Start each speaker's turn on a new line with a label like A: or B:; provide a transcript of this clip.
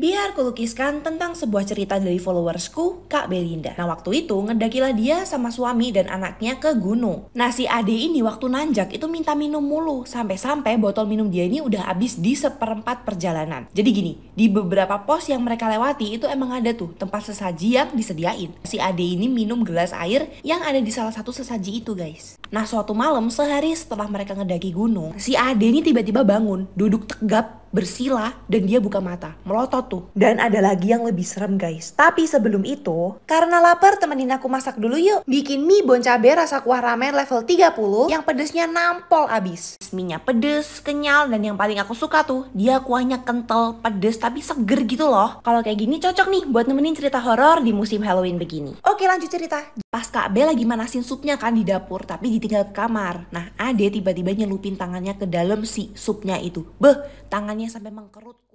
A: biar aku lukiskan tentang sebuah cerita dari followersku, Kak Belinda. Nah waktu itu ngedakilah dia sama suami dan anaknya ke gunung. Nah si Ade ini waktu nanjak itu minta minum mulu, sampai-sampai botol minum dia ini udah habis di seperempat perjalanan. Jadi gini, di beberapa pos yang mereka lewati itu emang ada tuh tempat sesaji yang disediain. Si Ade ini minum gelas air yang ada di salah satu sesaji itu guys. Nah suatu malam sehari setelah mereka ngedaki gunung, si Ade ini tiba-tiba bangun, duduk tegap bersila dan dia buka mata. Melotot tuh. Dan ada lagi yang lebih serem guys. Tapi sebelum itu, karena lapar temenin aku masak dulu yuk. Bikin mie bon cabe rasa kuah ramen level 30 yang pedesnya nampol abis. minyak pedes, kenyal, dan yang paling aku suka tuh, dia kuahnya kental, pedes, tapi seger gitu loh. Kalau kayak gini cocok nih buat nemenin cerita horor di musim Halloween begini. Oke lanjut cerita. Pas Kak B lagi manasin supnya kan di dapur, tapi ditinggal ke kamar. Nah Ade tiba-tiba nyelupin tangannya ke dalam si supnya itu. Beh, tangannya sampai mengkerut